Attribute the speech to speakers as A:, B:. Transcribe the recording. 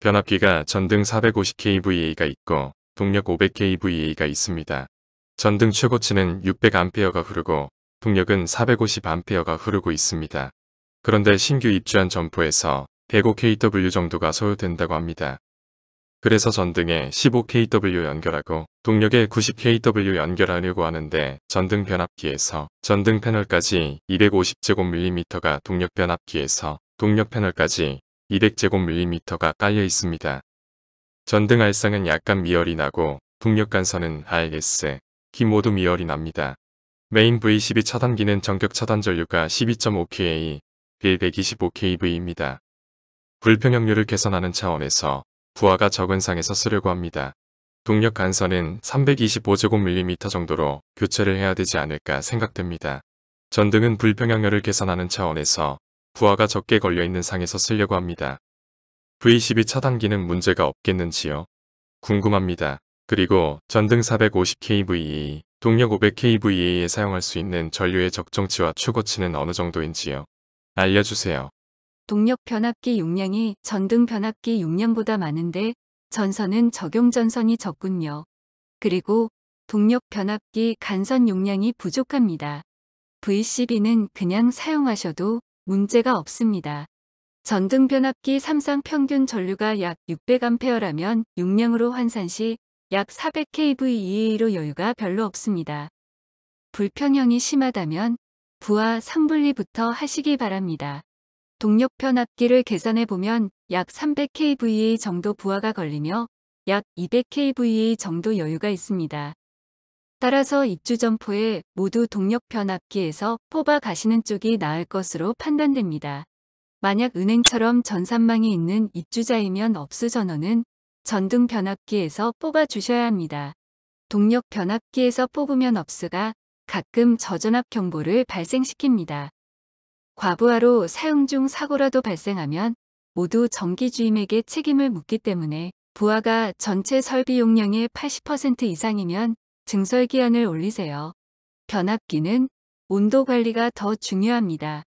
A: 변압기가 전등 450kVA가 있고 동력 500kVA가 있습니다. 전등 최고치는 600A가 흐르고 동력은 450A가 흐르고 있습니다. 그런데 신규 입주한 점포에서 105kW 정도가 소요된다고 합니다. 그래서 전등에 15kW 연결하고 동력에 90kW 연결하려고 하는데 전등 변압기에서 전등 패널까지 250제곱밀리미터가 동력 변압기에서 동력 패널까지 200제곱밀리미터가 깔려 있습니다. 전등 알상은 약간 미열이 나고 북력간선은 RS, 기 모두 미열이 납니다. 메인 V12 차단기는 전격 차단 전류가 12.5kA, 125kV입니다. 그 불평형률을 개선하는 차원에서 부하가 적은 상에서 쓰려고 합니다. 동력 간선은 325제곱밀리미터 정도로 교체를 해야 되지 않을까 생각됩니다. 전등은 불평형률을 개선하는 차원에서 부하가 적게 걸려있는 상에서 쓰려고 합니다. V12 차단기는 문제가 없겠는지요? 궁금합니다. 그리고 전등 450kVA, 동력 500kVA에 사용할 수 있는 전류의 적정치와 최고치는 어느 정도인지요? 알려주세요.
B: 동력 변압기 용량이 전등 변압기 용량보다 많은데 전선은 적용 전선이 적군요. 그리고 동력 변압기 간선 용량이 부족합니다. V12는 그냥 사용하셔도 문제가 없습니다. 전등 변압기 3상 평균 전류가 약 600A라면 6명으로 환산 시약 400kV 이 a 로 여유가 별로 없습니다. 불평형이 심하다면 부하 3분리부터 하시기 바랍니다. 동력 변압기를 계산해 보면 약 300kVA 정도 부하가 걸리며 약 200kVA 정도 여유가 있습니다. 따라서 입주 점포에 모두 동력 변압기에서 뽑아 가시는 쪽이 나을 것으로 판단됩니다. 만약 은행처럼 전산망이 있는 입주자이면 업수 전원은 전등 변압기에서 뽑아 주셔야 합니다. 동력 변압기에서 뽑으면 업수가 가끔 저전압 경보를 발생시킵니다. 과부하로 사용 중 사고라도 발생하면 모두 전기주임에게 책임을 묻기 때문에 부하가 전체 설비 용량의 80% 이상이면 증설 기한을 올리세요. 변압기는 온도 관리가 더 중요합니다.